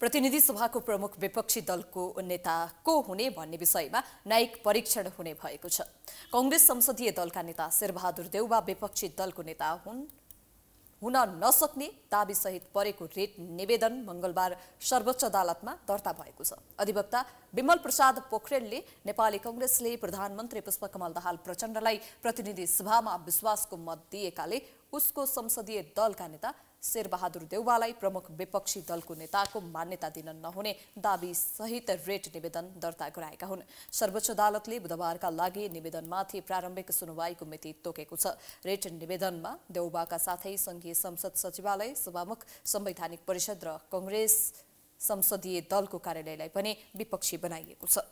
प्रतिनिधि सभाको प्रमुख विपक्षी दलको नेता को हुने भन्ने विषयमा न्यायिक परीक्षण हुने भएको छ कङ्ग्रेस संसदीय दलका नेता शेरबहादुर देउवा विपक्षी दलको नेता हुन् हुन नसक्ने दावीसहित परेको रेट निवेदन मङ्गलबार सर्वोच्च अदालतमा दर्ता भएको छ अधिवक्ता विमल प्रसाद पोखरेलले नेपाली कङ्ग्रेसले प्रधानमन्त्री पुष्पकमल दाहाल प्रचण्डलाई प्रतिनिधि सभामा विश्वासको मत दिएकाले उसको संसदीय दलका नेता शेरबहादुर देउवालाई प्रमुख विपक्षी दलको नेताको मान्यता दिन नहुने दावी सहित रेट निवेदन दर्ता गराएका हुन् सर्वोच्च अदालतले बुधबारका लागि निवेदनमाथि प्रारम्भिक सुनवाईको मिति तोकेको छ रेट निवेदनमा देउबाका साथै संघीय संसद सचिवालय सभामुख संवैधानिक परिषद र कङ्ग्रेस संसदीय दलको कार्यालयलाई पनि विपक्षी बनाइएको छ